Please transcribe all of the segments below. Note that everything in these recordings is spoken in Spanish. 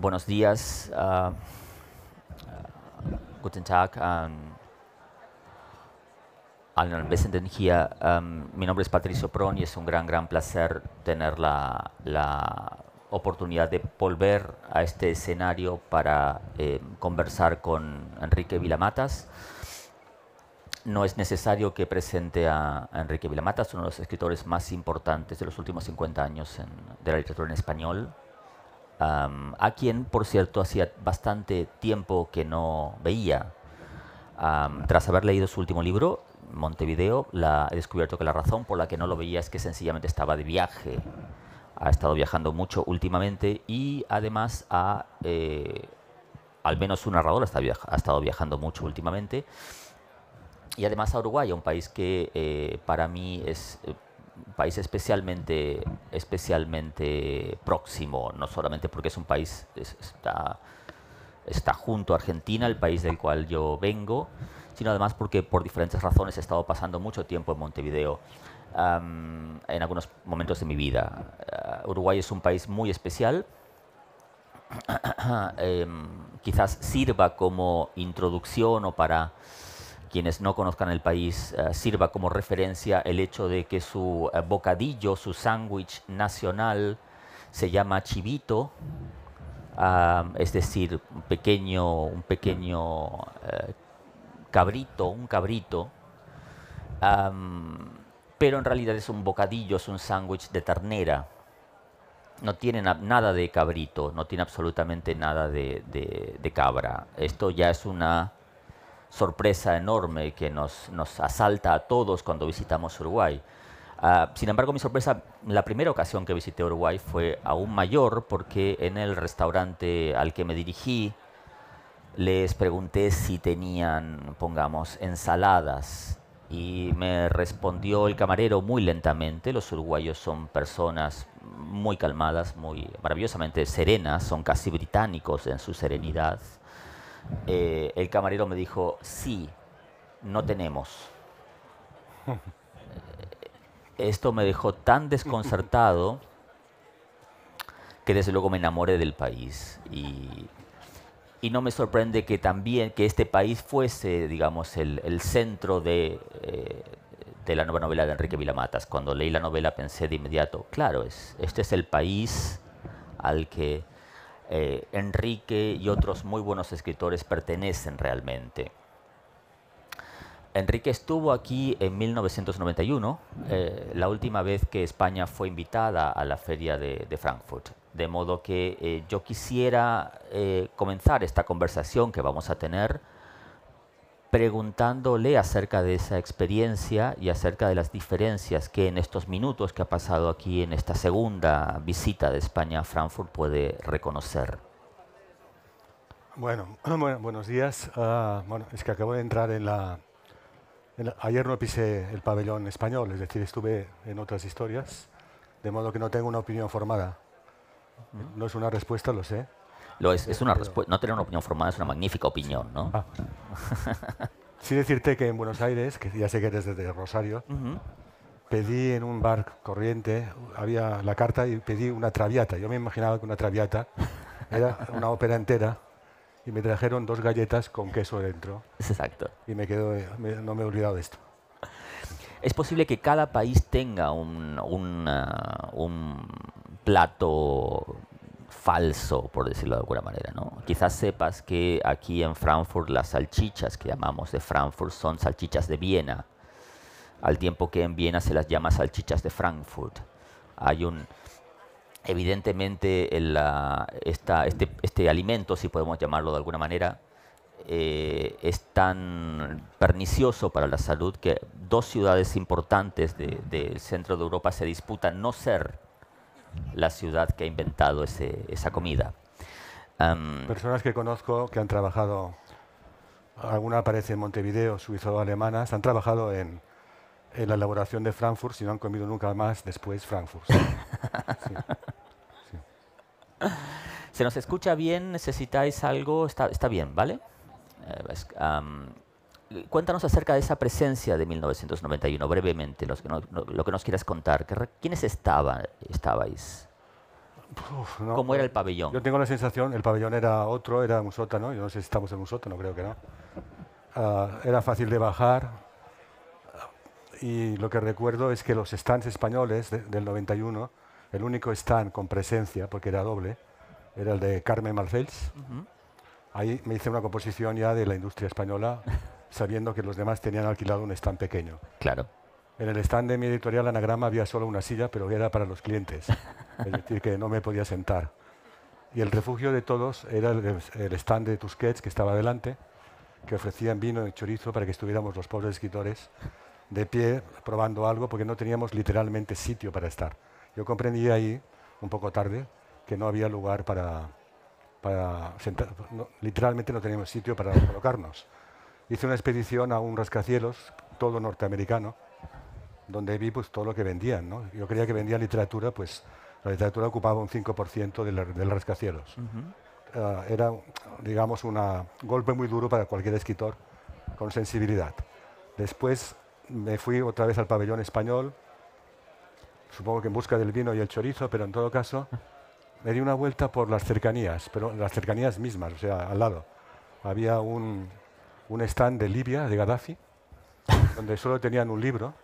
buenos días. Ah, ah, guten Tag. mi nombre es Patricio Pron y es un gran, gran placer tener la, oportunidad de volver a este escenario para eh, conversar con Enrique Vilamatas. No es necesario que presente a Enrique Vilamatas, uno de los escritores más importantes de los últimos 50 años de la literatura en español a quien, por cierto, hacía bastante tiempo que no veía. tras haber leído su último libro, Montevideo, he descubierto que la razón por la que no lo veía es que sencillamente estaba de viaje. Ha estado viajando mucho últimamente y además ha, eh, al menos su narrador está ha estado viajando mucho últimamente. Y además a Uruguay, un país que eh, para mí es eh, país especialmente, especialmente próximo, no solamente porque es un país, está, está junto a Argentina, el país del cual yo vengo, sino además porque por diferentes razones he estado pasando mucho tiempo en Montevideo. en algunos momentos de mi vida. Ah, Uruguay es un país muy especial. Em, quizás sirva como introducción o para quienes no conozcan el país eh, sirva como referencia el hecho de que su eh, bocadillo, su sándwich nacional se llama chivito, ah, es decir, un pequeño, un pequeño eh, cabrito, un cabrito, pero en realidad es un bocadillo, es un sándwich de ternera. No tiene nada de cabrito, no tiene absolutamente nada de cabra. Esto ya es una sorpresa enorme que nos, nos asalta a todos cuando visitamos Uruguay. Ah, sin embargo, mi sorpresa, la primera ocasión que visité Uruguay fue aún mayor porque en el restaurante al que me dirigí les pregunté si tenían, pongamos, ensaladas y me respondió el camarero muy lentamente. Los uruguayos son personas muy calmadas, muy maravillosamente serenas, son casi británicos en su serenidad eh, el camarero me dijo, sí, no tenemos. Eh, esto me dejó tan desconcertado que desde luego me enamoré del país y, no me sorprende que también que este país fuese, digamos, el, centro de, eh, de, la nueva novela de Enrique Vilamatas. Cuando leí la novela pensé de inmediato, claro, es, este es el país al que eh, Enrique y otros muy buenos escritores pertenecen realmente. Enrique estuvo aquí en 1991, eh, la última vez que España fue invitada a la feria de, Frankfurt. De modo que eh, yo quisiera comenzar esta conversación que vamos a tener preguntándole acerca de esa experiencia y acerca de las diferencias que en estos minutos que ha pasado aquí en esta segunda visita de España a Frankfurt puede reconocer. Bueno, buenos días. Ah, bueno, es que acabo de entrar en la, en la, Ayer no pisé el pabellón español, es decir, estuve en otras historias, de modo que no tengo una opinión formada. No es una respuesta, lo sé, lo es, es una respuesta. No tener una opinión formada es una magnífica opinión, ¿no? Ah. sí decirte que en Buenos Aires, que ya sé que eres desde Rosario, pedí en un bar corriente, había la carta y pedí una traviata. Yo me imaginaba que una traviata era una ópera entera y me trajeron dos galletas con queso dentro. Exacto. Y me quedo, no me he olvidado de esto. Es posible que cada país tenga un, un plato falso, por decirlo de alguna manera. ¿no? Quizás sepas que aquí en Frankfurt las salchichas que llamamos de Frankfurt son salchichas de Viena, al tiempo que en Viena se las llama salchichas de Frankfurt. Hay un, evidentemente la, este, este, alimento, si podemos llamarlo de alguna manera, eh, es tan pernicioso para la salud que dos ciudades importantes del centro de Europa se disputan no ser la ciudad que ha inventado esa comida. Personas que conozco que han trabajado, alguna aparece en Montevideo, suizo o alemanas, han trabajado en, la elaboración de Frankfurt y no han comido nunca más después Frankfurt. ¿Se nos escucha bien? ¿Necesitáis algo? Está, bien, ¿vale? Eh, cuéntanos acerca de esa presencia de 1991, brevemente, lo que nos quieras contar. ¿Quiénes estaba, estabais? ¿Cómo era eh, el pabellón? Yo tengo la sensación, el pabellón era otro, era un sótano, yo no sé si estamos en un sótano, creo que no. Ah, era fácil de bajar y lo que recuerdo es que los stands españoles del 91, el único stand con presencia, porque era doble, era el de Carmen Marcells. Ahí me hice una composición ya de la industria española sabiendo que los demás tenían alquilado un stand pequeño. Claro. En el stand de mi editorial Anagrama había solo una silla, pero era para los clientes, es decir, que no me podía sentar. Y el refugio de todos era el, stand de Tusquets, que estaba delante, que ofrecían vino y chorizo para que estuviéramos los pobres escritores de pie probando algo, porque no teníamos literalmente sitio para estar. Yo comprendí ahí, un poco tarde, que no había lugar para, para sentar, literalmente no teníamos sitio para colocarnos hice una expedición a un rascacielos, todo norteamericano, donde vi pues, todo lo que vendían. Yo creía que vendían literatura, pues la literatura ocupaba un 5% del, rascacielos. Ah, era, digamos, un golpe muy duro para cualquier escritor con sensibilidad. Después me fui otra vez al pabellón español, supongo que en busca del vino y el chorizo, pero en todo caso me di una vuelta por las cercanías, pero las cercanías mismas, o sea, al lado. Había un, un stand de Libia, de Gaddafi, donde solo tenían un libro,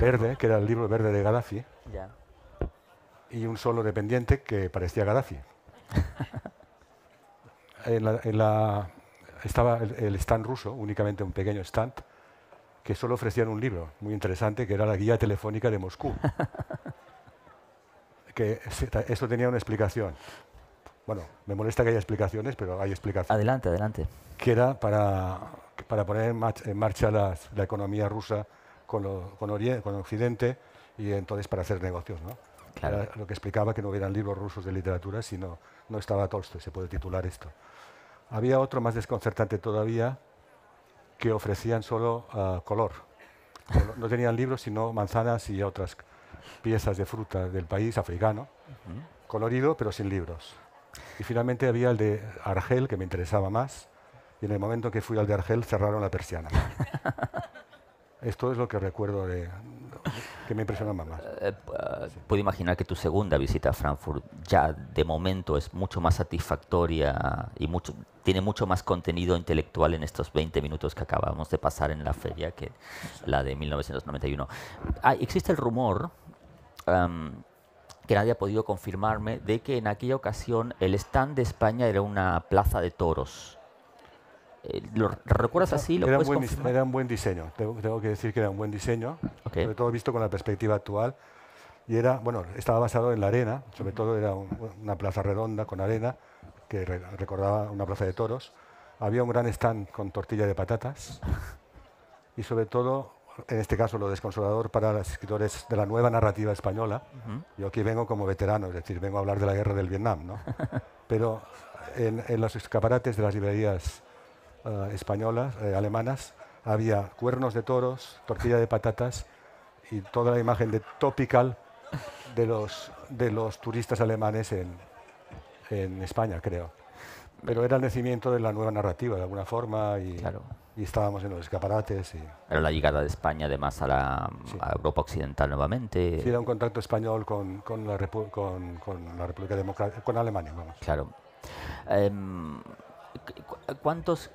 verde, que era el libro verde de Gaddafi, y un solo dependiente que parecía Gaddafi. la, estaba el, stand ruso, únicamente un pequeño stand, que solo ofrecían un libro muy interesante, que era la guía telefónica de Moscú. que tenía una explicación. Bueno, me molesta que haya explicaciones, pero hay explicaciones. Adelante, adelante. Que era para, poner en marcha la economía rusa con, con, Occidente y entonces para hacer negocios, lo que explicaba que no hubieran libros rusos de literatura, sino no estaba Tolstoy, se puede titular esto. Había otro más desconcertante todavía, que ofrecían solo ah, color. No tenían libros, sino manzanas y otras piezas de fruta del país africano, colorido pero sin libros. Y finalmente había el de Argel, que me interesaba más, y en el momento que fui al de Argel cerraron la persiana. Esto es lo que recuerdo de, que me impresiona más. Eh, eh, puedo imaginar que tu segunda visita a Frankfurt ya de momento es mucho más satisfactoria y mucho, tiene mucho más contenido intelectual en estos 20 minutos que acabamos de pasar en la feria que la de 1991. Ah, existe el rumor que nadie ha podido confirmarme, de que en aquella ocasión el stand de España era una plaza de toros. Eh, recuerdas así? ¿Lo era, un buen, diseño, tengo, que decir que era un buen diseño, sobre todo visto con la perspectiva actual. Y era, bueno, estaba basado en la arena, sobre todo era una plaza redonda con arena, que recordaba una plaza de toros. Había un gran stand con tortilla de patatas y sobre todo en este caso lo desconsolador para los escritores de la nueva narrativa española. Yo aquí vengo como veterano, es decir, vengo a hablar de la guerra del Vietnam, ¿no? Pero en, los escaparates de las librerías eh, españolas, eh, alemanas, había cuernos de toros, tortilla de patatas y toda la imagen de topical de los, de los turistas alemanes en, en España, creo. Pero era el nacimiento de la nueva narrativa, de alguna forma. Y, claro y estábamos en los escaparates. Y... Era la llegada de España además a, la, Europa Occidental nuevamente. Sí, era un contacto español con, la, República Democrática, con Alemania, vamos. Claro. Em, ¿Cuántos...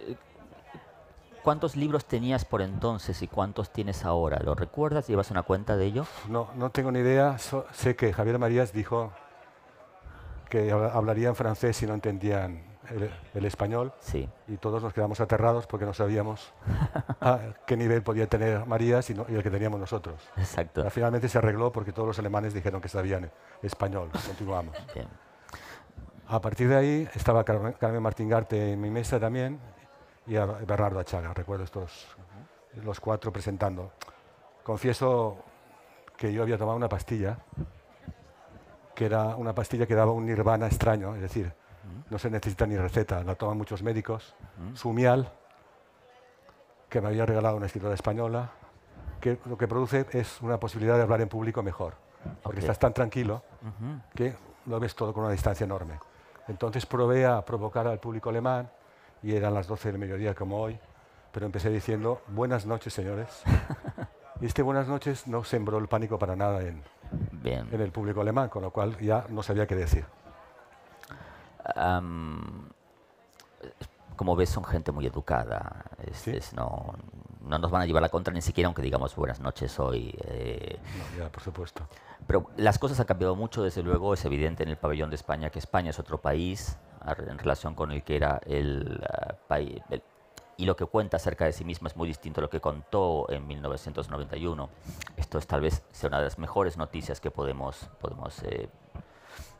¿Cuántos libros tenías por entonces y cuántos tienes ahora? ¿Lo recuerdas? ¿Llevas una cuenta de ello? No, no tengo ni idea. sé que Javier Marías dijo que hablaría en francés si no entendían el, español, sí. y todos nos quedamos aterrados porque no sabíamos a qué nivel podía tener María sino, y el que teníamos nosotros. Exacto. finalmente se arregló porque todos los alemanes dijeron que sabían español. Continuamos. A partir de ahí estaba Carmen, martingarte Martín Garte en mi mesa también y Bernardo Achaga, recuerdo estos, los cuatro presentando. Confieso que yo había tomado una pastilla, que era una pastilla que daba un nirvana extraño, es decir, no se necesita ni receta, la toman muchos médicos. Sumial, que me había regalado una escritora española, que lo que produce es una posibilidad de hablar en público mejor. Porque estás tan tranquilo que lo ves todo con una distancia enorme. Entonces probé a provocar al público alemán y eran las 12 del mediodía como hoy, pero empecé diciendo buenas noches, señores. y este buenas noches no sembró el pánico para nada en, en el público alemán, con lo cual ya no sabía qué decir como ves, son gente muy educada. no, nos van a llevar la contra ni siquiera aunque digamos buenas noches hoy. Eh". ya, por supuesto. Pero las cosas han cambiado mucho, desde luego. Es evidente en el pabellón de España que España es otro país en relación con el que era el ah, país. Y lo que cuenta acerca de sí misma es muy distinto a lo que contó en 1991. Esto es tal vez sea una de las mejores noticias que podemos, podemos eh,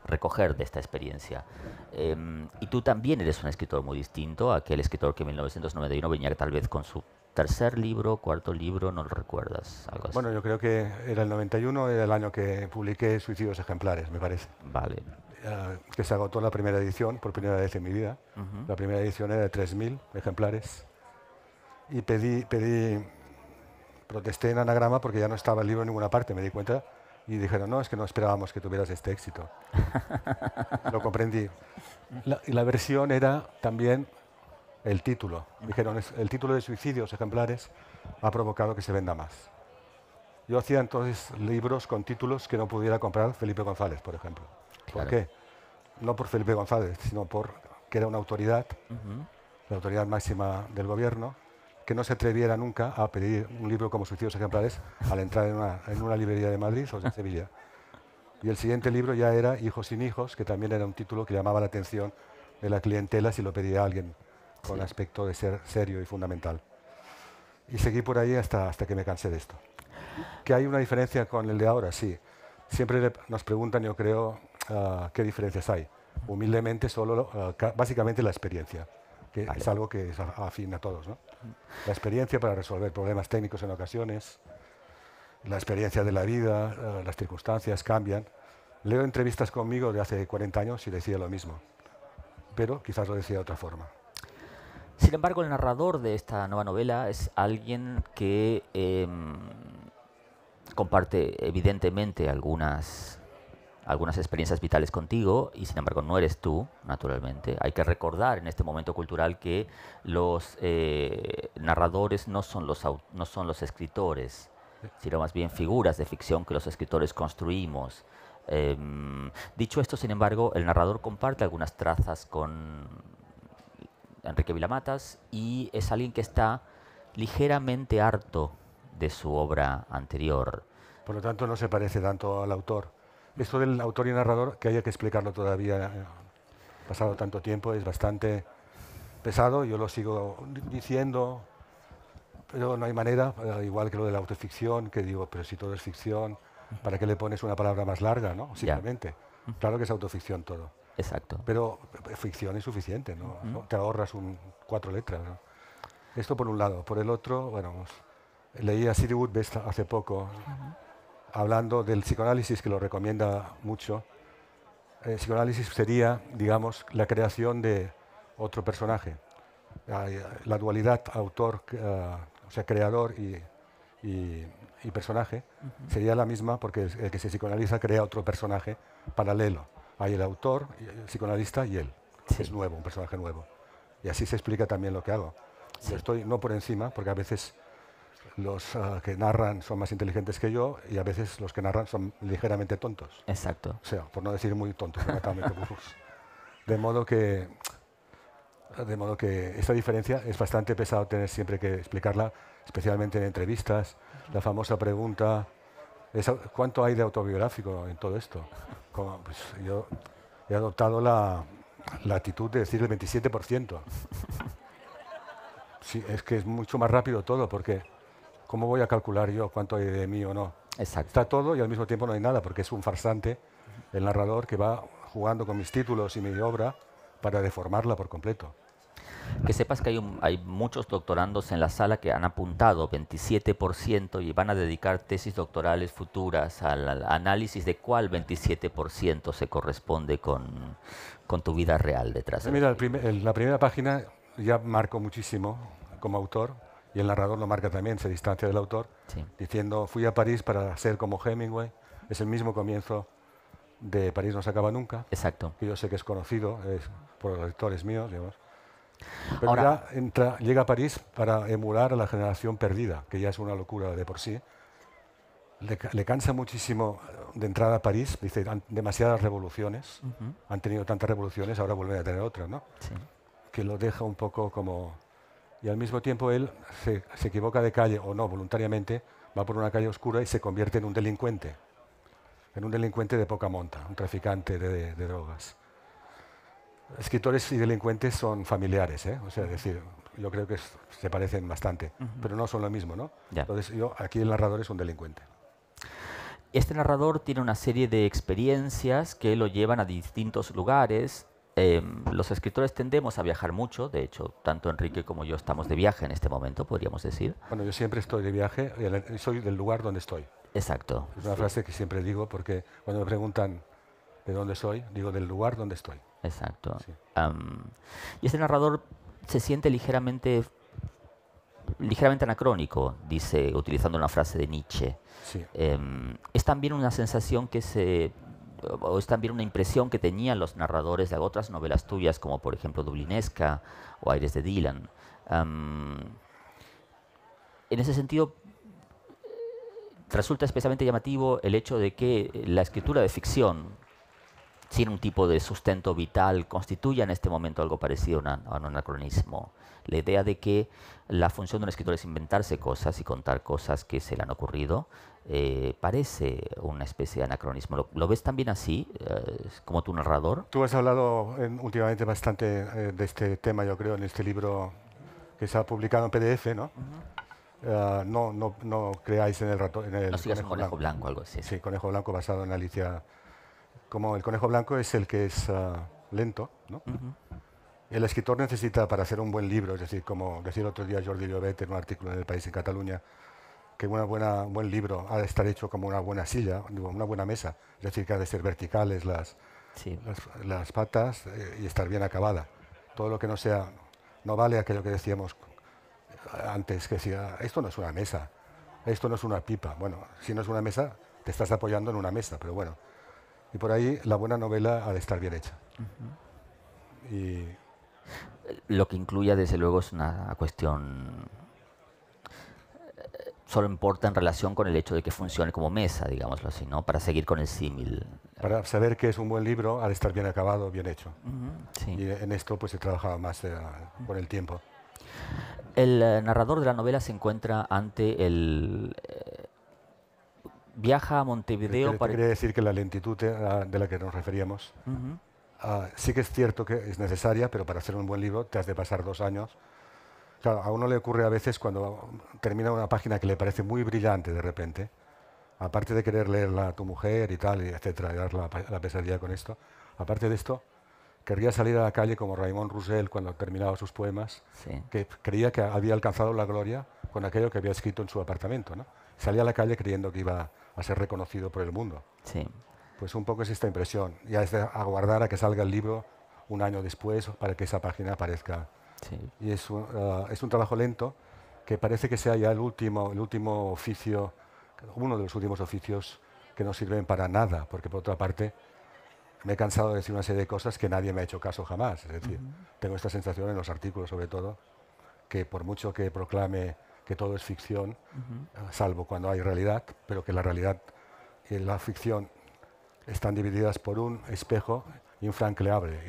recoger de esta experiencia. Em, y tú también eres un escritor muy distinto a aquel escritor que en 1991 venía tal vez con su tercer libro, cuarto libro, no lo recuerdas. Bueno, yo creo que era el 91, era el año que publiqué Suicidios Ejemplares, me parece. Vale. que se agotó la primera edición, por primera vez en mi vida. La primera edición era de 3.000 ejemplares. Y pedí, pedí, protesté en anagrama porque ya no estaba el libro en ninguna parte, me di cuenta y dijeron, no, es que no esperábamos que tuvieras este éxito. Lo comprendí. y la versión era también el título. Dijeron, el título de Suicidios ejemplares ha provocado que se venda más. Yo hacía entonces libros con títulos que no pudiera comprar Felipe González, por ejemplo. ¿Por qué? No por Felipe González, sino por que era una autoridad, la autoridad máxima del gobierno, que no se atreviera nunca a pedir un libro como Suicidios Ejemplares al entrar en una, librería de Madrid o de Sevilla. Y el siguiente libro ya era Hijos sin hijos, que también era un título que llamaba la atención de la clientela si lo pedía alguien con aspecto de ser serio y fundamental. Y seguí por ahí hasta, hasta que me cansé de esto. ¿Que hay una diferencia con el de ahora? Sí. Siempre nos preguntan, yo creo, ah, qué diferencias hay. Humildemente, solo, ah, básicamente la experiencia, que es algo que es afín a todos. ¿no? la experiencia para resolver problemas técnicos en ocasiones, la experiencia de la vida, eh, las circunstancias cambian. Leo entrevistas conmigo de hace 40 años y decía lo mismo, pero quizás lo decía de otra forma. Sin embargo, el narrador de esta nueva novela es alguien que em, comparte evidentemente algunas algunas experiencias vitales contigo y sin embargo no eres tú, naturalmente. Hay que recordar en este momento cultural que los eh, narradores no son los, no son los escritores, sino más bien figuras de ficción que los escritores construimos. Em, dicho esto, sin embargo, el narrador comparte algunas trazas con Enrique Vilamatas y es alguien que está ligeramente harto de su obra anterior. Por lo tanto, no se parece tanto al autor. Esto del autor y narrador, que haya que explicarlo todavía, eh, pasado tanto tiempo, es bastante pesado, yo lo sigo diciendo, pero no hay manera, eh, igual que lo de la autoficción, que digo, pero si todo es ficción, ¿para qué le pones una palabra más larga, no? Simplemente. Claro que es autoficción todo. Exacto. Pero eh, ficción es suficiente, ¿no? Te ahorras un, cuatro letras, Esto por un lado. Por el otro, bueno, leí a Siri Woodbest hace poco, hablando del psicoanálisis, que lo recomienda mucho, el eh, psicoanálisis sería, digamos, la creación de otro personaje. Eh, la dualidad autor, eh, o sea, creador y, y, personaje sería la misma porque el que se psicoanaliza crea otro personaje paralelo. Hay el autor, el psicoanalista y él. Es nuevo, un personaje nuevo. Y así se explica también lo que hago. Yo estoy no por encima, porque a veces los ah, que narran son más inteligentes que yo y a veces los que narran son ligeramente tontos. Exacto. O sea, por no decir muy tontos, de modo que de modo que esta diferencia es bastante pesado tener siempre que explicarla, especialmente en entrevistas. La famosa pregunta, es, ¿cuánto hay de autobiográfico en todo esto? Como, pues, yo he adoptado la, la actitud de decir el 27%. es que es mucho más rápido todo, porque ¿cómo voy a calcular yo cuánto hay de mí o no? Está todo y al mismo tiempo no hay nada, porque es un farsante, el narrador, que va jugando con mis títulos y mi obra para deformarla por completo. Que sepas que hay, hay muchos doctorandos en la sala que han apuntado 27% y van a dedicar tesis doctorales futuras al, análisis de cuál 27% se corresponde con, tu vida real detrás. Mira, de el Mira, la primera página ya marcó muchísimo como autor y el narrador lo marca también, se distancia del autor, diciendo, fui a París para ser como Hemingway, es el mismo comienzo de París no se acaba nunca, Exacto. yo sé que es conocido por los lectores míos, digamos. Pero Ahora, ya llega a París para emular a la generación perdida, que ya es una locura de por sí. Le, cansa muchísimo de entrada a París, dice, demasiadas revoluciones, han tenido tantas revoluciones, ahora vuelven a tener otras, ¿no? Sí. Que lo deja un poco como y al mismo tiempo él se, equivoca de calle o no, voluntariamente, va por una calle oscura y se convierte en un delincuente, en un delincuente de poca monta, un traficante de, drogas. Escritores y delincuentes son familiares, ¿eh? o sea, es decir, yo creo que se parecen bastante, pero no son lo mismo, ¿no? Entonces, yo, aquí el narrador es un delincuente. Este narrador tiene una serie de experiencias que lo llevan a distintos lugares, Em, los escritores tendemos a viajar mucho, de hecho, tanto Enrique como yo estamos de viaje en este momento, podríamos decir. Bueno, yo siempre estoy de viaje, y soy del lugar donde estoy. Exacto. Es una frase que siempre digo porque cuando me preguntan de dónde soy, digo del lugar donde estoy. Exacto. y este narrador se siente ligeramente ligeramente anacrónico, dice, utilizando una frase de Nietzsche. Sí. Em, es también una sensación que se o es también una impresión que tenían los narradores de otras novelas tuyas, como por ejemplo Dublinesca o Aires de Dylan. en ese sentido, resulta especialmente llamativo el hecho de que la escritura de ficción, sin un tipo de sustento vital, constituya en este momento algo parecido a un anacronismo. La idea de que la función de un escritor es inventarse cosas y contar cosas que se le han ocurrido, eh, parece una especie de anacronismo. ¿Lo, ves también así, eh, como tu narrador? Tú has hablado últimamente bastante eh, de este tema, yo creo, en este libro que se ha publicado en PDF, ¿no? Ah, no, no, no, creáis en el rato. En el conejo, blanco. algo así. Sí, conejo blanco basado en Alicia. Como el conejo blanco es el que es ah, lento, ¿no? El escritor necesita para hacer un buen libro, es decir, como decía el otro día Jordi Llobet en un artículo en El País en Cataluña, que un buen libro ha de estar hecho como una buena silla, una buena mesa, es decir, que ha de ser verticales las, las, patas eh, y estar bien acabada. Todo lo que no sea, no vale aquello que decíamos antes, que decía, esto no es una mesa, esto no es una pipa. Bueno, si no es una mesa, te estás apoyando en una mesa, pero bueno. Y por ahí la buena novela ha de estar bien hecha. Lo que incluya, desde luego, es una cuestión solo importa en relación con el hecho de que funcione como mesa, digámoslo así, ¿no? Para seguir con el símil. Para saber que es un buen libro al estar bien acabado, bien hecho. Y en esto pues he trabajado más por eh, con el tiempo. El eh, narrador de la novela se encuentra ante el... Eh, viaja a Montevideo para... Quería decir que la lentitud de ah, la que nos referíamos, ah, sí que es cierto que es necesaria, pero para hacer un buen libro te has de pasar dos años Claro, a uno le ocurre a veces cuando termina una página que le parece muy brillante de repente, aparte de querer leerla a tu mujer y tal, etcétera, y dar la, pesadilla con esto, aparte de esto, querría salir a la calle como Raymond Roussel cuando terminaba sus poemas, que creía que había alcanzado la gloria con aquello que había escrito en su apartamento. Salía a la calle creyendo que iba a ser reconocido por el mundo. Sí. Pues un poco es esta impresión. Y es de aguardar a que salga el libro un año después para que esa página aparezca y es, ah, es un trabajo lento que parece que sea ya el último, el último oficio, uno de los últimos oficios que no sirven para nada, porque por otra parte me he cansado de decir una serie de cosas que nadie me ha hecho caso jamás. Es decir, tengo esta sensación en los artículos sobre todo, que por mucho que proclame que todo es ficción, ah, salvo cuando hay realidad, pero que la realidad y la ficción están divididas por un espejo infranqueable.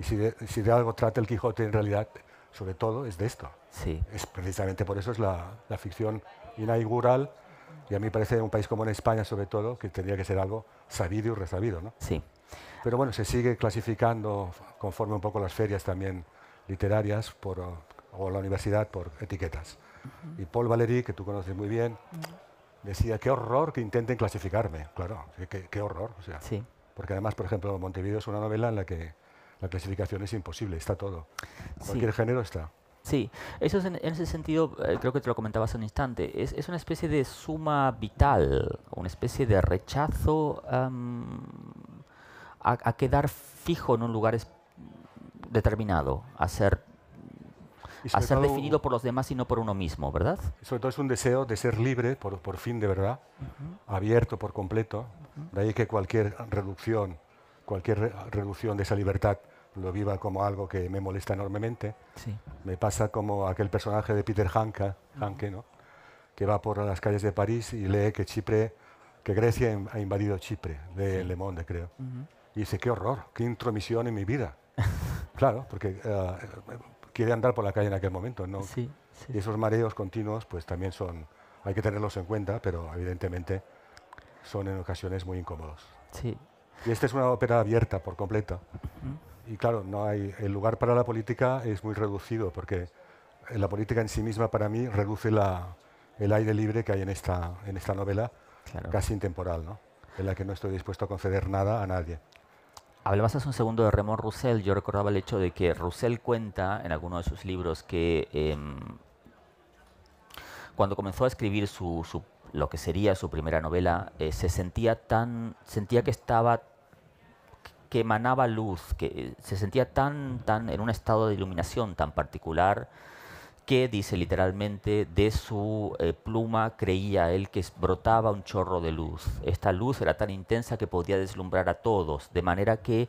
Y si de, algo trata el Quijote, en realidad, sobre todo, es de esto. Sí. Es precisamente por eso es la, ficción inaugural. Y a mí parece en un país como en España, sobre todo, que tendría que ser algo sabido y resabido, ¿no? Sí. Pero bueno, se sigue clasificando conforme un poco las ferias también literarias por, o la universidad por etiquetas. Y Paul Valéry, que tú conoces muy bien, decía, qué horror que intenten clasificarme. Claro, qué, qué horror. O sea, sí. Porque además, por ejemplo, Montevideo es una novela en la que la clasificación es imposible, está todo. Cualquier género está. Sí, eso en, ese sentido, eh, creo que te lo comentaba hace un instante, es, una especie de suma vital, una especie de rechazo a, quedar fijo en un lugar determinado, a ser, a ser definido por los demás y no por uno mismo, ¿verdad? Sobre todo es un deseo de ser libre, por, por fin de verdad, abierto por completo, de ahí que cualquier reducción, cualquier reducción de esa libertad lo viva como algo que me molesta enormemente. Sí. Me pasa como aquel personaje de Peter Hanke, ¿no? que va por las calles de París y lee que Chipre, que Grecia ha invadido Chipre, de Le Monde, creo. Y dice, qué horror, qué intromisión en mi vida. claro, porque eh, quiere andar por la calle en aquel momento. ¿no? Sí, y esos mareos continuos, pues también son, hay que tenerlos en cuenta, pero evidentemente son en ocasiones muy incómodos. Sí. Y esta es una ópera abierta por completo y claro, no hay, el lugar para la política es muy reducido, porque la política en sí misma para mí reduce la, el aire libre que hay en esta, en esta novela, casi intemporal, ¿no? en la que no estoy dispuesto a conceder nada a nadie. Hablabas hace un segundo de Ramón Roussel. Yo recordaba el hecho de que Roussel cuenta en alguno de sus libros que em, cuando comenzó a escribir su, lo que sería su primera novela, eh, se sentía tan sentía que estaba que emanaba luz, que eh, se sentía tan, tan en un estado de iluminación tan particular que dice literalmente de su eh, pluma creía él que brotaba un chorro de luz. Esta luz era tan intensa que podía deslumbrar a todos, de manera que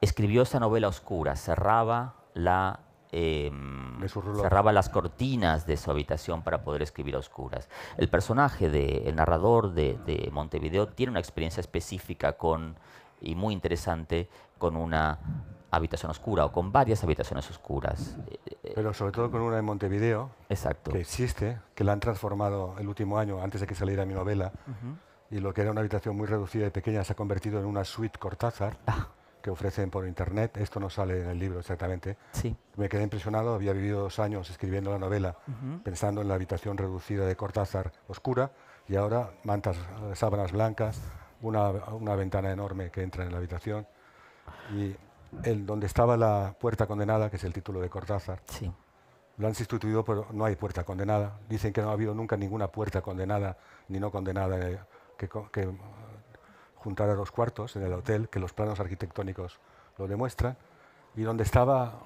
escribió esa novela oscura, cerraba, la, em, cerraba las cortinas de su habitación para poder escribir a oscuras. El personaje, de, el narrador de, de Montevideo, tiene una experiencia específica con y muy interesante con una habitación oscura o con varias habitaciones oscuras. Eh, Pero sobre todo con una de Montevideo, Exacto. que existe, que la han transformado el último año, antes de que saliera mi novela, y lo que era una habitación muy reducida y pequeña se ha convertido en una suite Cortázar. Ah. que ofrecen por internet, esto no sale en el libro exactamente. Sí. Me quedé impresionado, había vivido dos años escribiendo la novela, pensando en la habitación reducida de Cortázar oscura, y ahora mantas, eh, sábanas blancas, una, ventana enorme que entra en la habitación y el, donde estaba la puerta condenada, que es el título de Cortázar, sí. lo han sustituido pero no hay puerta condenada. Dicen que no ha habido nunca ninguna puerta condenada ni no condenada eh, que, que eh, juntara los cuartos en el hotel, que los planos arquitectónicos lo demuestran, y donde estaba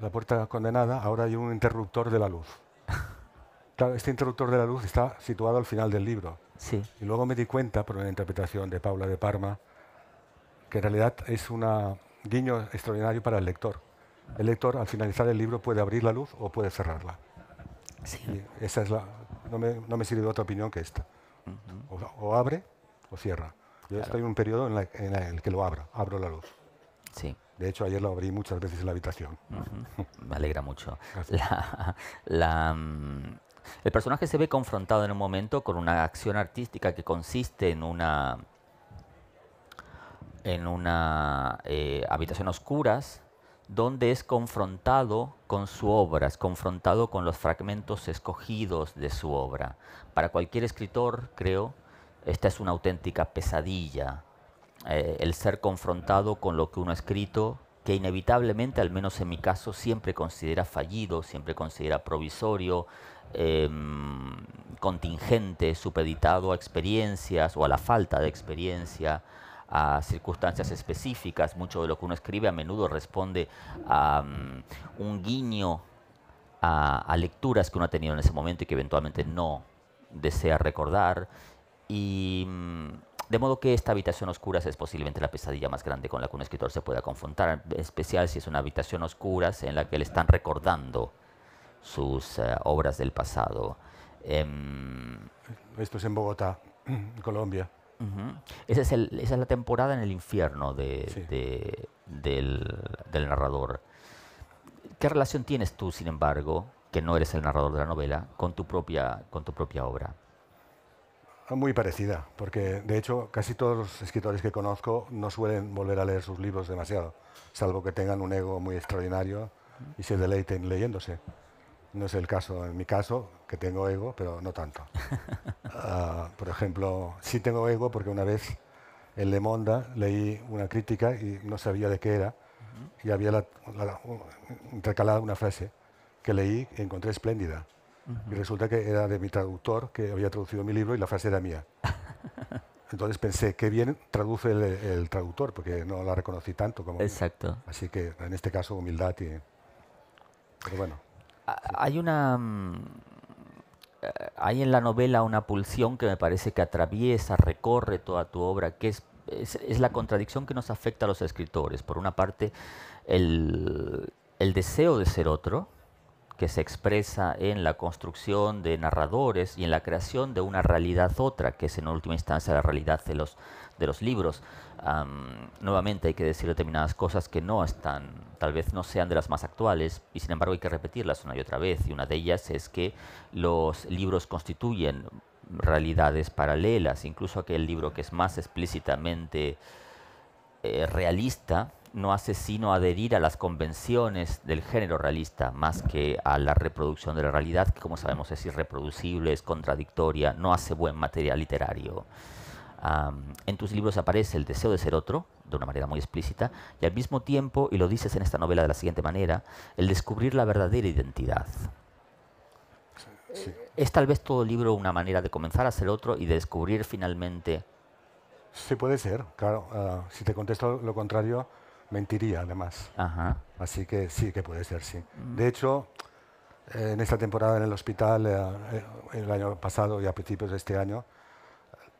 la puerta condenada, ahora hay un interruptor de la luz. este interruptor de la luz está situado al final del libro. Y luego me di cuenta, por una interpretación de Paula de Parma, que en realidad es un guiño extraordinario para el lector. El lector, al finalizar el libro, puede abrir la luz o puede cerrarla. esa es la, no, me, no me sirve otra opinión que esta. o, abre o cierra. Yo estoy en un periodo en, el que lo abro, abro la luz. Sí. De hecho, ayer lo abrí muchas veces en la habitación. me alegra mucho. la, mm, el personaje se ve confrontado en un momento con una acción artística que consiste en una, en una eh, habitación oscuras donde es confrontado con su obra, es confrontado con los fragmentos escogidos de su obra. Para cualquier escritor, creo, esta es una auténtica pesadilla, eh, el ser confrontado con lo que uno ha escrito, que inevitablemente, al menos en mi caso, siempre considera fallido, siempre considera provisorio, Em, contingente supeditado a experiencias o a la falta de experiencia, a circunstancias específicas. Mucho de lo que uno escribe a menudo responde a mm, un guiño a, lecturas que uno ha tenido en ese momento y que eventualmente no desea recordar. Y mm, de modo que esta habitación oscura es posiblemente la pesadilla más grande con la que un escritor se pueda confrontar, en especial si es una habitación oscura en la que le están recordando sus eh, obras del pasado. Em, Esto es en Bogotá, Colombia. esa, es esa, es la temporada en el infierno de, del, narrador. ¿Qué relación tienes tú, sin embargo, que no eres el narrador de la novela, con tu propia, con tu propia obra? Muy parecida, porque de hecho casi todos los escritores que conozco no suelen volver a leer sus libros demasiado, salvo que tengan un ego muy extraordinario y se deleiten leyéndose. No es el caso en mi caso, que tengo ego, pero no tanto. Ah, por ejemplo, sí tengo ego porque una vez en Le Monde leí una crítica y no sabía de qué era y había la, intercalada una frase que leí y encontré espléndida. Y resulta que era de mi traductor que había traducido mi libro y la frase era mía. Entonces pensé, qué bien traduce el, traductor, porque no la reconocí tanto como... Exacto. Así que en este caso humildad y... Pero bueno hay una... Mm, hay en la novela una pulsión que me parece que atraviesa, recorre toda tu obra, que es, es, la contradicción que nos afecta a los escritores. Por una parte, el, el deseo de ser otro, que se expresa en la construcción de narradores y en la creación de una realidad otra, que es en última instancia la realidad de los, de los libros. nuevamente hay que decir determinadas cosas que no están, tal vez no sean de las más actuales, y sin embargo hay que repetirlas una y otra vez, y una de ellas es que los libros constituyen realidades paralelas, incluso aquel libro que es más explícitamente eh, realista, no hace sino adherir a las convenciones del género realista más que a la reproducción de la realidad, que como sabemos es irreproducible, es contradictoria, no hace buen material literario. en tus libros aparece el deseo de ser otro, de una manera muy explícita, y al mismo tiempo, y lo dices en esta novela de la siguiente manera, el descubrir la verdadera identidad. ¿Es tal vez todo libro una manera de comenzar a ser otro y de descubrir finalmente? Sí, puede ser, claro. Ah, si te contesto lo contrario, mentiría además. Así que sí que puede ser, sí. Mm. De hecho, en esta temporada en el hospital, eh, eh, el año pasado y a principios de este año,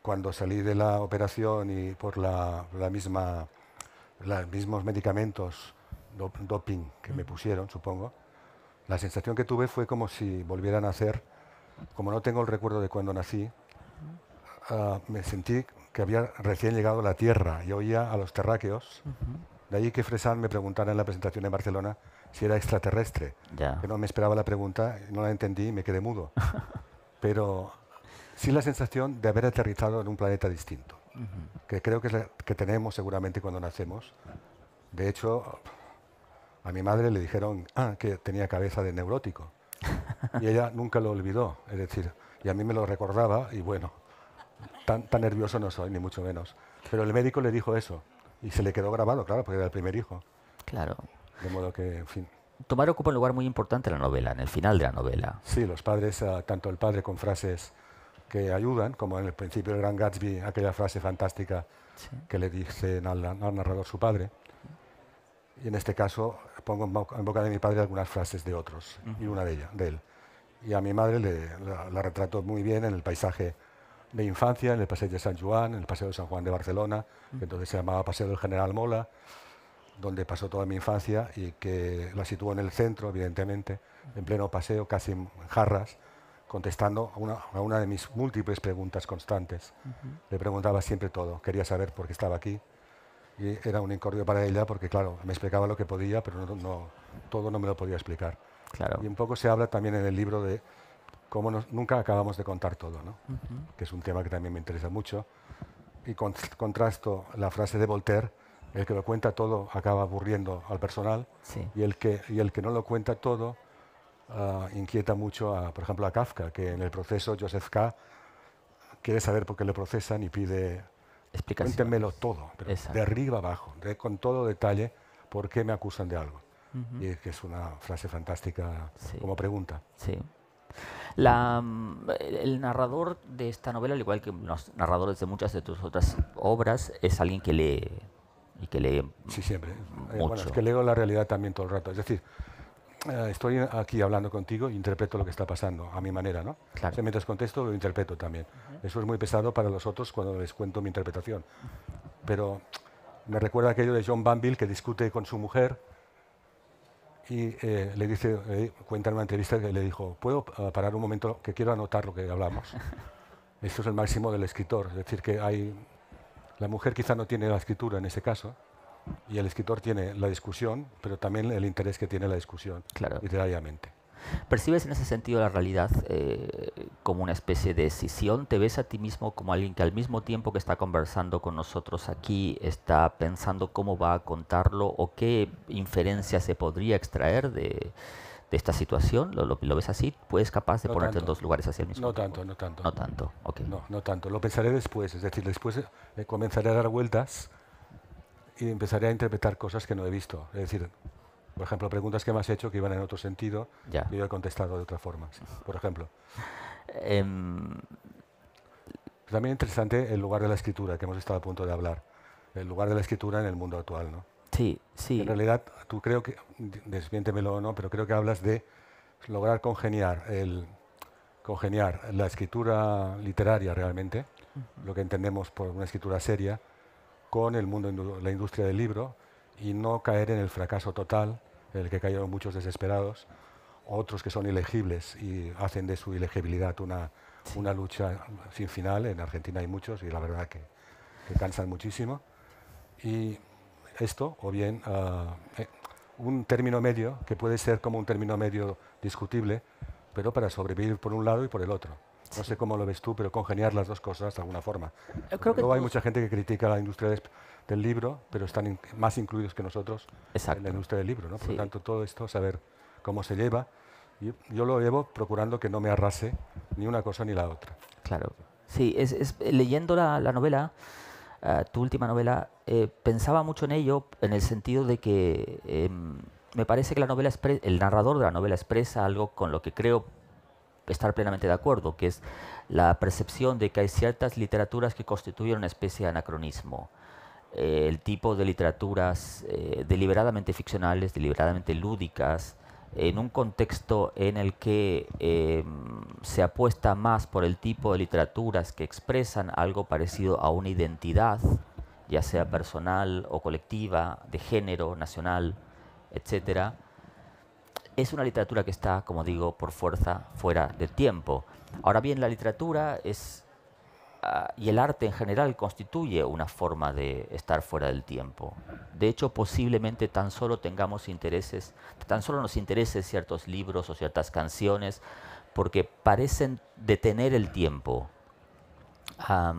cuando salí de la operación y por la, misma, los mismos medicamentos doping que me mm. pusieron, supongo, la sensación que tuve fue como si volvieran a nacer. como no tengo el recuerdo de cuando nací, ah, me sentí que había recién llegado a la Tierra y oía a los terráqueos. De allí que Fresan me preguntara en la presentación en Barcelona si era extraterrestre. Ya. Que no me esperaba la pregunta, no la entendí y me quedé mudo. Pero sí la sensación de haber aterrizado en un planeta distinto, que creo que tenemos seguramente cuando nacemos. De hecho, a mi madre le dijeron ah, que tenía cabeza de neurótico. Y ella nunca lo olvidó. Es decir, y a mí me lo recordaba y bueno, tan nervioso no soy, ni mucho menos. Pero el médico le dijo eso. Y se le quedó grabado, claro, porque era el primer hijo. Claro. De modo que, en fin. Tomar ocupa un lugar muy importante en la novela, en el final de la novela. Sí, los padres, ah, tanto el padre con frases que ayudan, como en el principio del Gran Gatsby, aquella frase fantástica que le dicen al, narrador su padre. Y en este caso pongo en boca de mi padre algunas frases de otros, y una de ellas, de él. Y a mi madre la, retrato muy bien en el paisaje de infancia en el Paseo de San Juan, en el Paseo de San Juan de Barcelona, que entonces se llamaba Paseo del General Mola, donde pasó toda mi infancia y que la situó en el centro, evidentemente, en pleno paseo, casi en jarras, contestando a una, de mis múltiples preguntas constantes. Le preguntaba siempre todo, quería saber por qué estaba aquí. Y era un incordio para ella porque, claro, me explicaba lo que podía, pero no todo no me lo podía explicar. Claro. Y un poco se habla también en el libro de como nunca acabamos de contar todo, ¿no? que es un tema que también me interesa mucho. Y contrasto la frase de Voltaire, el que lo cuenta todo acaba aburriendo al personal y, el que, y el que no lo cuenta todo ah, inquieta mucho, a, por ejemplo, a Kafka, que en el proceso Joseph K. quiere saber por qué le procesan y pide, cuéntenmelo todo, de arriba abajo, de, con todo detalle, por qué me acusan de algo. Y es que es una frase fantástica como pregunta. Sí. Mm, el narrador de esta novela, al igual que los narradores de muchas de tus otras obras, es alguien que lee y que lee Sí, siempre. Eh, es que leo la realidad también todo el rato. Es decir, eh, estoy aquí hablando contigo e interpreto lo que está pasando a mi manera, ¿no? Claro. O mientras contesto, lo interpreto también. Eso es muy pesado para los otros cuando les cuento mi interpretación. Pero me recuerda aquello de John Banville que discute con su mujer y eh, le dice, eh, cuenta en una entrevista que le dijo, ¿puedo eh, parar un momento que quiero anotar lo que hablamos? Esto es el máximo del escritor, es decir, que hay, la mujer quizá no tiene la escritura en ese caso, y el escritor tiene la discusión, pero también el interés que tiene la discusión claro. literariamente. ¿Percibes en ese sentido la realidad eh, como una especie de decisión? ¿Te ves a ti mismo como alguien que al mismo tiempo que está conversando con nosotros aquí está pensando cómo va a contarlo o qué inferencia se podría extraer de, esta situación? ¿Lo, ves así? ¿Puedes capaz de ponerte en dos lugares hacia el mismo no tiempo? No tanto, no tanto. No tanto, No, no tanto. Lo pensaré después, es decir, después eh, comenzaré a dar vueltas y empezaré a interpretar cosas que no he visto. Es decir, por ejemplo, preguntas que me has hecho que iban en otro sentido yo he contestado de otra forma, por ejemplo. Eh... También interesante el lugar de la escritura que hemos estado a punto de hablar, el lugar de la escritura en el mundo actual, ¿no? Sí, sí. En realidad, tú creo que, desviéntemelo o no, pero creo que hablas de lograr congeniar, el, congeniar la escritura literaria realmente, lo que entendemos por una escritura seria, con el mundo, la industria del libro, y no caer en el fracaso total en el que cayeron muchos desesperados, otros que son ilegibles y hacen de su ilegibilidad una, una lucha sin final. En Argentina hay muchos y la verdad que, cansan muchísimo. Y esto, o bien ah, eh, un término medio, que puede ser como un término medio discutible, pero para sobrevivir por un lado y por el otro. No sé cómo lo ves tú, pero congeniar las dos cosas de alguna forma. hay mucha gente que critica la industria del libro, pero están más incluidos que nosotros en la industria del libro. ¿no? Por lo tanto, todo esto, saber cómo se lleva. Yo, lo llevo procurando que no me arrase ni una cosa ni la otra. Claro. Sí, leyendo la, novela, eh, tu última novela, eh, pensaba mucho en ello en el sentido de que em, me parece que la novela el narrador de la novela expresa algo con lo que creo estar plenamente de acuerdo, que es la percepción de que hay ciertas literaturas que constituyen una especie de anacronismo. Eh, el tipo de literaturas eh, deliberadamente ficcionales, deliberadamente lúdicas, en un contexto en el que eh, se apuesta más por el tipo de literaturas que expresan algo parecido a una identidad, ya sea personal o colectiva, de género, nacional, etcétera, es una literatura que está, como digo, por fuerza fuera del tiempo. Ahora bien, la literatura es, ah, y el arte en general constituye una forma de estar fuera del tiempo. De hecho, posiblemente tan solo tengamos intereses, tan solo nos interesen ciertos libros o ciertas canciones, porque parecen detener el tiempo, a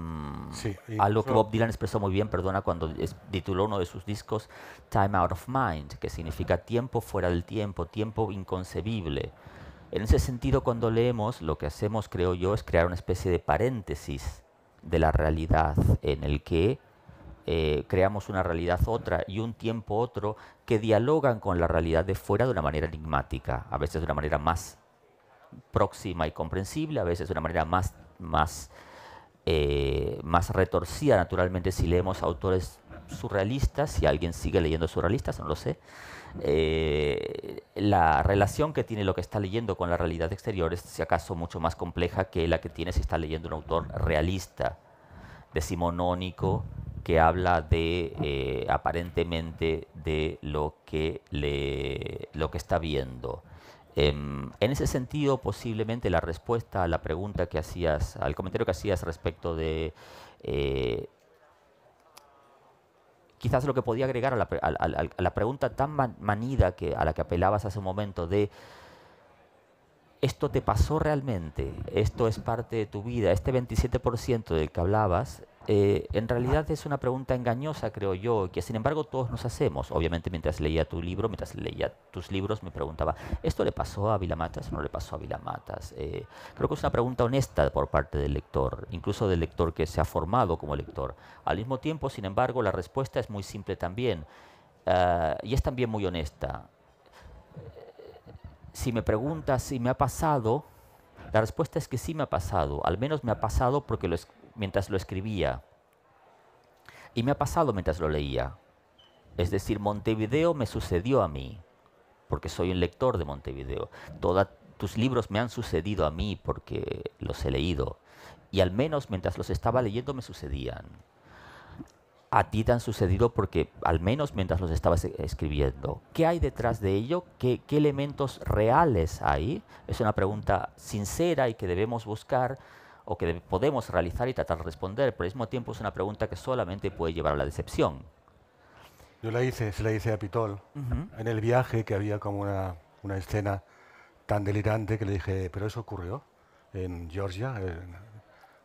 lo algo que Bob Dylan expresó muy bien, perdona, cuando tituló uno de sus discos Time Out of Mind, que significa tiempo fuera del tiempo, tiempo inconcebible. En ese sentido, cuando leemos, lo que hacemos, creo yo, es crear una especie de paréntesis de la realidad en el que eh, creamos una realidad otra y un tiempo otro que dialogan con la realidad de fuera de una manera enigmática, a veces de una manera más próxima y comprensible, a veces de una manera más, más eh, más retorcida naturalmente si leemos autores surrealistas, si alguien sigue leyendo surrealistas, no lo sé, eh, la relación que tiene lo que está leyendo con la realidad exterior es si acaso mucho más compleja que la que tiene si está leyendo un autor realista, decimonónico, que habla de eh, aparentemente de lo que, le, lo que está viendo. Em, en ese sentido, posiblemente la respuesta a la pregunta que hacías, al comentario que hacías respecto de eh, quizás lo que podía agregar a la, pregunta tan manida que, a la que apelabas hace un momento de esto te pasó realmente, esto es parte de tu vida, este 27% del que hablabas eh, en realidad es una pregunta engañosa, creo yo, que sin embargo todos nos hacemos. Obviamente mientras leía tu libro, mientras leía tus libros, me preguntaba, ¿esto le pasó a Vilamatas o no le pasó a Vilamatas? Eh, creo que es una pregunta honesta por parte del lector, incluso del lector que se ha formado como lector. Al mismo tiempo, sin embargo, la respuesta es muy simple también eh, y es también muy honesta. Si me preguntas si me ha pasado, la respuesta es que sí me ha pasado, al menos me ha pasado porque lo, mientras lo escribía. Y me ha pasado mientras lo leía. Es decir, Montevideo me sucedió a mí, porque soy un lector de Montevideo. Todos tus libros me han sucedido a mí porque los he leído. Y al menos mientras los estaba leyendo me sucedían. A ti te han sucedido porque al menos mientras los estabas escribiendo. ¿Qué hay detrás de ello? ¿Qué, qué elementos reales hay? Es una pregunta sincera y que debemos buscar o que podemos realizar y tratar de responder, pero al mismo tiempo es una pregunta que solamente puede llevar a la decepción. Yo la hice, se la hice a Pitol, en el viaje que había como una, una, escena tan delirante que le dije, pero eso ocurrió en Georgia,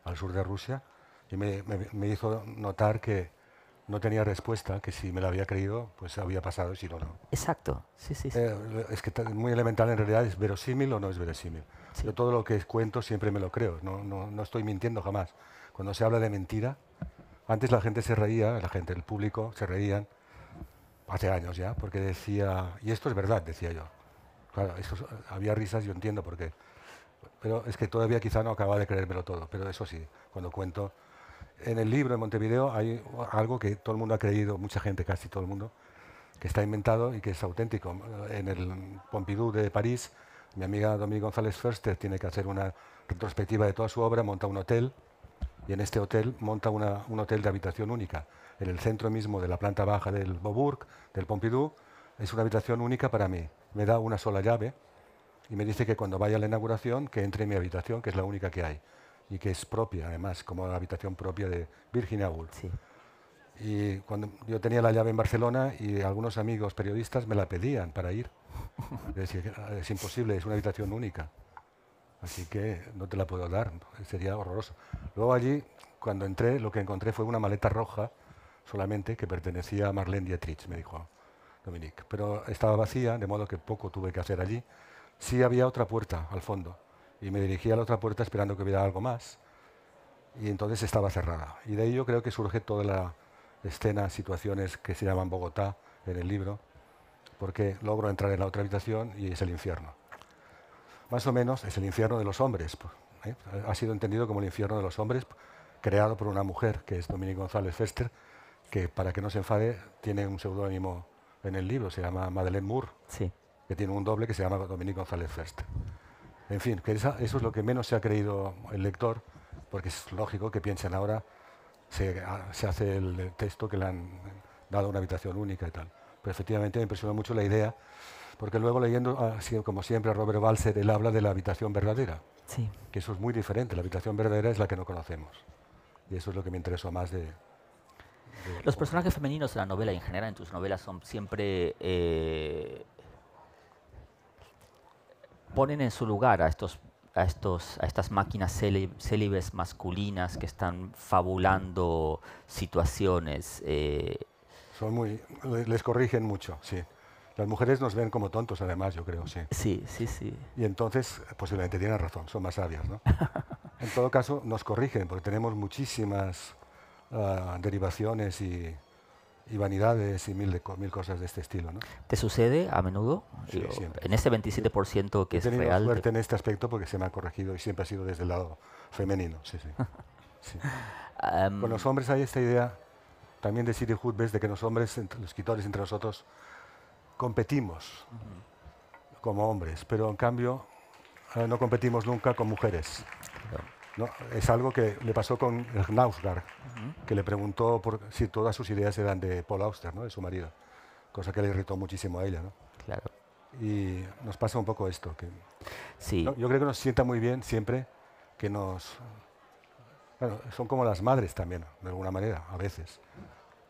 al sur de Rusia, y me, hizo notar que no tenía respuesta, que si me la había creído, pues había pasado, y si no, no. Exacto, sí, sí. sí. Eh, es que muy elemental en realidad, ¿es verosímil o no es verosímil? Yo todo lo que cuento siempre me lo creo, no, estoy mintiendo jamás. Cuando se habla de mentira, antes la gente se reía, la gente, el público se reían, hace años ya, porque decía, y esto es verdad, decía yo. Claro, había risas, yo entiendo por qué. Pero es que todavía quizá no acaba de creérmelo todo, pero eso sí, cuando cuento. En el libro de Montevideo hay algo que todo el mundo ha creído, mucha gente, casi todo el mundo, que está inventado y que es auténtico. En el Pompidou de París mi amiga Domínguez González Förster tiene que hacer una retrospectiva de toda su obra, monta un hotel y en este hotel monta un hotel de habitación única. En el centro mismo de la planta baja del Beaubourg, del Pompidou, es una habitación única para mí. Me da una sola llave y me dice que cuando vaya a la inauguración que entre en mi habitación, que es la única que hay y que es propia, además, como la habitación propia de Virginia Woolf. Y cuando yo tenía la llave en Barcelona y algunos amigos periodistas me la pedían para ir. es imposible, es una habitación única. Así que no te la puedo dar, sería horroroso. Luego allí, cuando entré, lo que encontré fue una maleta roja solamente que pertenecía a Marlene Dietrich, me dijo Dominique. Pero estaba vacía, de modo que poco tuve que hacer allí. Sí había otra puerta al fondo y me dirigí a la otra puerta esperando que hubiera algo más. Y entonces estaba cerrada. Y de yo creo que surge toda la escenas, situaciones que se llaman Bogotá en el libro, porque logro entrar en la otra habitación y es el infierno. Más o menos es el infierno de los hombres. Pues, ¿eh? Ha sido entendido como el infierno de los hombres, creado por una mujer, que es Dominique González Fester, que para que no se enfade tiene un seudónimo en el libro, se llama Madeleine Moore, que tiene un doble que se llama Dominique González Fester. En fin, que eso es lo que menos se ha creído el lector, porque es lógico que piensen ahora Ah, se, hace el texto que le han dado una habitación única y tal. Pero efectivamente me impresionó mucho la idea, porque luego leyendo, ah, como siempre, a Robert Walser, él habla de la habitación verdadera, sí. que eso es muy diferente, la habitación verdadera es la que no conocemos. Y eso es lo que me interesó más de... Los personajes femeninos de la novela en general, en tus novelas, son siempre... Eh, ponen en su lugar a estos a, estos, a estas máquinas célibes masculinas que están fabulando situaciones. Eh, son muy, les corrigen mucho, sí. Las mujeres nos ven como tontos, además, yo creo, sí. Sí, sí, sí. Y entonces, posiblemente tienen razón, son más sabias, ¿no? en todo caso, nos corrigen, porque tenemos muchísimas ah, derivaciones y y vanidades y mil, mil cosas de este estilo. ¿no? ¿Te sucede a menudo? En este 27% que es real. He suerte en este aspecto porque se me ha corregido y siempre ha sido desde el lado femenino. Sí, sí. Con los hombres hay esta idea también de Siri ves, de que los hombres, entre, los escritores entre nosotros, competimos como hombres, pero en cambio eh, no competimos nunca con mujeres es algo que le pasó con Gnausgar, que le preguntó por si todas sus ideas eran de Paul Auster, ¿no? de su marido, cosa que le irritó muchísimo a ella. ¿no? Claro. Y nos pasa un poco esto. Que, sí. Yo creo que nos sienta muy bien siempre que nos... Bueno, son como las madres también, de alguna manera, a veces.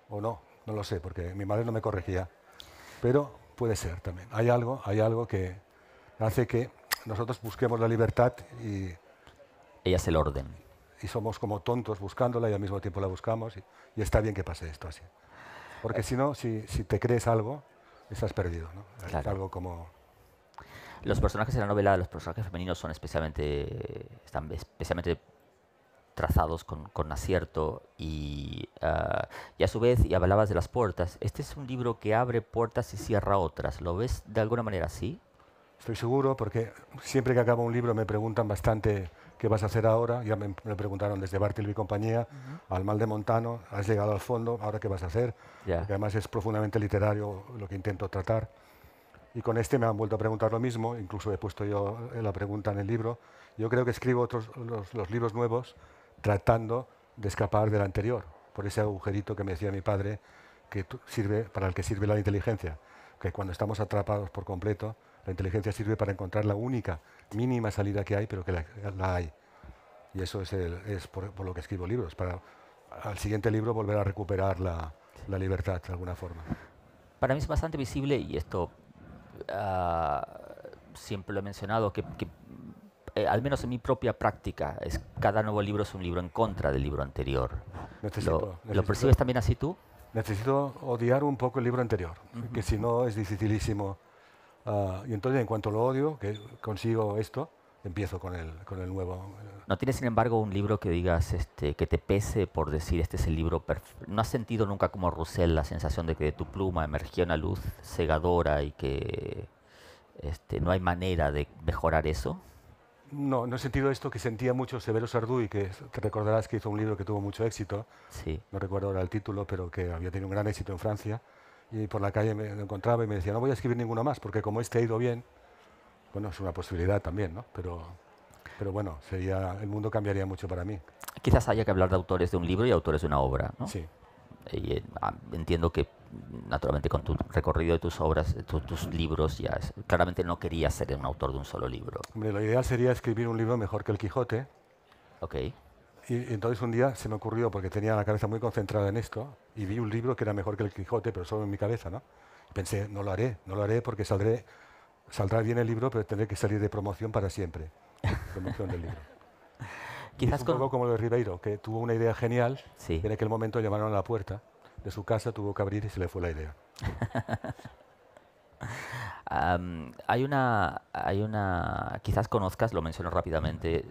O no, no lo sé, porque mi madre no me corregía. Pero puede ser también. Hay algo, hay algo que hace que nosotros busquemos la libertad y ella es el orden. Y somos como tontos buscándola y al mismo tiempo la buscamos. Y, está bien que pase esto así. Porque eh. si no, si, te crees algo, estás perdido. ¿no? Es algo como... Los personajes de la novela, los personajes femeninos son especialmente, están especialmente trazados con, acierto y, ah, y, a su vez, y hablabas de las puertas, este es un libro que abre puertas y cierra otras. ¿Lo ves de alguna manera así? Estoy seguro porque siempre que acabo un libro me preguntan bastante ¿qué vas a hacer ahora? Ya me, preguntaron desde Bartleby y compañía, al mal de Montano, has llegado al fondo, ¿ahora qué vas a hacer? además es profundamente literario lo que intento tratar. Y con este me han vuelto a preguntar lo mismo, incluso he puesto yo eh, la pregunta en el libro. Yo creo que escribo otros, los, los libros nuevos tratando de escapar del anterior, por ese agujerito que me decía mi padre, que sirve, para el que sirve la inteligencia, que cuando estamos atrapados por completo, la inteligencia sirve para encontrar la única, mínima salida que hay, pero que la, hay. Y eso es, por, lo que escribo libros, para al siguiente libro volver a recuperar la, libertad de alguna forma. Para mí es bastante visible, y esto ah, siempre lo he mencionado, que, eh, al menos en mi propia práctica, es, cada nuevo libro es un libro en contra del libro anterior. lo, percibes también así tú? Necesito odiar un poco el libro anterior, que si no es dificilísimo Ah, y entonces, en cuanto lo odio, que consigo esto, empiezo con el, con el nuevo. Eh. ¿No tienes, sin embargo, un libro que digas, este, que te pese por decir, este es el libro perfecto? ¿No has sentido nunca como Roussel la sensación de que de tu pluma emergía una luz cegadora y que este, no hay manera de mejorar eso? No, no he sentido esto que sentía mucho Severo Sarduy, que te recordarás que hizo un libro que tuvo mucho éxito. Sí. No recuerdo ahora el título, pero que había tenido un gran éxito en Francia y por la calle me lo encontraba y me decía, no voy a escribir ninguno más, porque como este ha ido bien, bueno, es una posibilidad también, ¿no? Pero, pero bueno, sería, el mundo cambiaría mucho para mí. Quizás haya que hablar de autores de un libro y autores de una obra, ¿no? Sí. Eh, ah, entiendo que, naturalmente, con tu recorrido de tus obras, de tus libros, ya claramente no querías ser un autor de un solo libro. Hombre, lo ideal sería escribir un libro mejor que El Quijote. Ok. Y, entonces un día se me ocurrió, porque tenía la cabeza muy concentrada en esto, y vi un libro que era mejor que el Quijote, pero solo en mi cabeza, ¿no? Y pensé, no lo haré, no lo haré porque saldré, saldrá bien el libro, pero tendré que salir de promoción para siempre. Promoción del libro. Quizás un como lo de Ribeiro, que tuvo una idea genial, sí. en aquel momento llamaron a la puerta de su casa, tuvo que abrir y se le fue la idea. hay una, hay una, quizás conozcas, lo menciono rápidamente,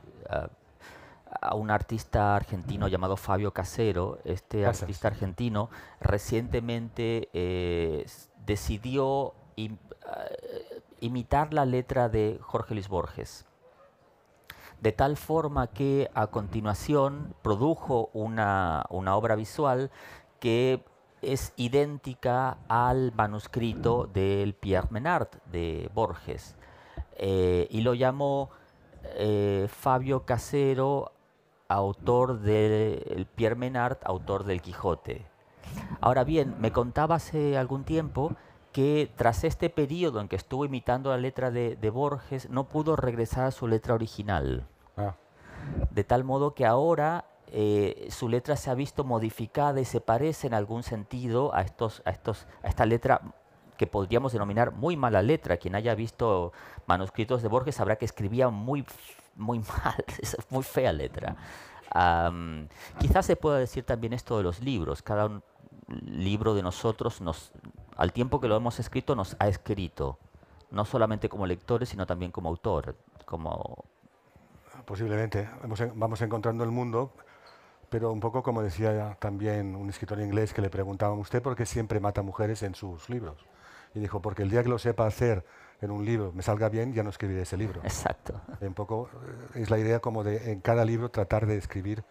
a un artista argentino llamado Fabio Casero. Este artista argentino recientemente eh, decidió eh, imitar la letra de Jorge Luis Borges. De tal forma que a continuación produjo una, obra visual que es idéntica al manuscrito del Pierre Menard de Borges. Eh, y lo llamó Fabio Casero autor del Pierre Menard, autor del Quijote. Ahora bien, me contaba hace algún tiempo que tras este periodo en que estuvo imitando la letra de, Borges, no pudo regresar a su letra original. Ah. De tal modo que ahora eh, su letra se ha visto modificada y se parece en algún sentido a, estos, a, estos, a esta letra que podríamos denominar muy mala letra. Quien haya visto manuscritos de Borges sabrá que escribía muy muy mal, es muy fea letra. quizás se pueda decir también esto de los libros. Cada un libro de nosotros, nos, al tiempo que lo hemos escrito, nos ha escrito. No solamente como lectores, sino también como autor. Como... Posiblemente. Vamos encontrando el mundo, pero un poco como decía también un escritor inglés que le a ¿usted por qué siempre mata mujeres en sus libros? Y dijo, porque el día que lo sepa hacer en un libro me salga bien, ya no escribiré ese libro. Exacto. Un poco eh, es la idea como de en cada libro tratar de escribir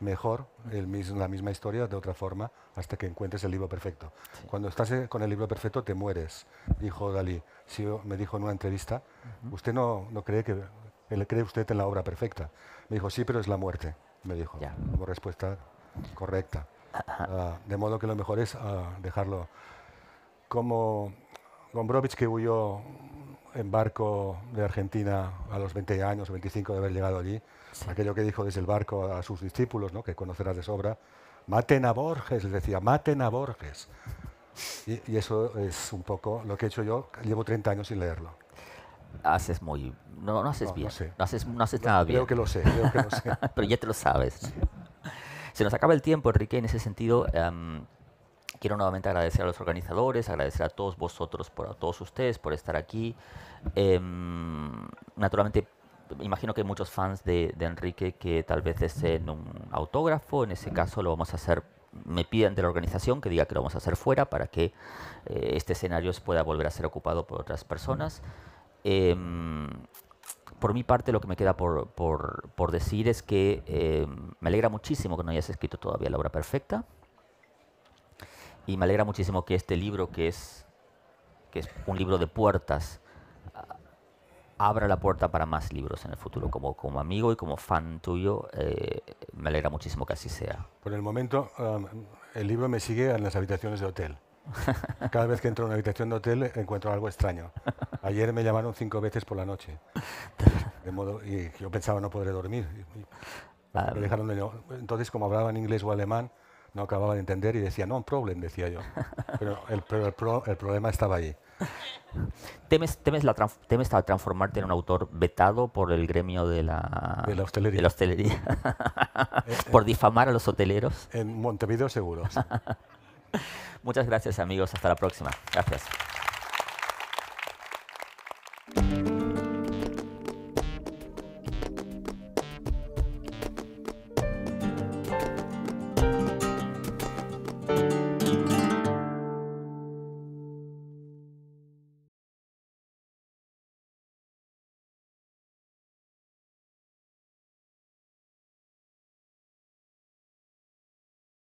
mejor el la misma historia de otra forma hasta que encuentres el libro perfecto. Cuando estás eh, con el libro perfecto te mueres, dijo Dalí. me dijo en una entrevista, usted no, no cree que ¿le cree usted en la obra perfecta. Me dijo, sí, pero es la muerte, me dijo, como respuesta correcta. Ah, de modo que lo mejor es ah, dejarlo como Gombrowicz que huyó en barco de Argentina a los 20 años, 25 de haber llegado allí, aquello que dijo desde el barco a sus discípulos, ¿no? que conocerás de sobra, maten a Borges, les decía, maten a Borges. Y, y, eso es un poco lo que he hecho yo, llevo 30 años sin leerlo. Haces muy... No, haces bien. No, haces, no haces nada bien. Creo que lo sé, creo que lo sé. Pero ya te lo sabes. Se nos acaba el tiempo, Enrique, en ese sentido... Em, Quiero nuevamente agradecer a los organizadores, agradecer a todos vosotros, por, a todos ustedes por estar aquí. Em, naturalmente, imagino que hay muchos fans de, Enrique que tal vez deseen un autógrafo, en ese caso lo vamos a hacer me piden de la organización que diga que lo vamos a hacer fuera para que eh, este escenario pueda volver a ser ocupado por otras personas. Em, por mi parte, lo que me queda por, decir es que em, me alegra muchísimo que no hayas escrito todavía la obra perfecta y me alegra muchísimo que este libro, que es, que es un libro de puertas, abra la puerta para más libros en el futuro. Como, como amigo y como fan tuyo, eh, me alegra muchísimo que así sea. Por el momento, um, el libro me sigue en las habitaciones de hotel. Cada vez que entro en una habitación de hotel encuentro algo extraño. Ayer me llamaron cinco veces por la noche. De modo, y yo pensaba no podré dormir. Ah, me dejaron de... Entonces, como hablaba en inglés o alemán, no acababa de entender y decía, no, un problema decía yo. Pero el, el, problema estaba allí ¿Temes, temes, la, temes transformarte en un autor vetado por el gremio de la, de la hostelería? Eh, eh. ¿Por difamar a los hoteleros? En Montevideo seguro. Muchas gracias amigos, hasta la próxima. Gracias.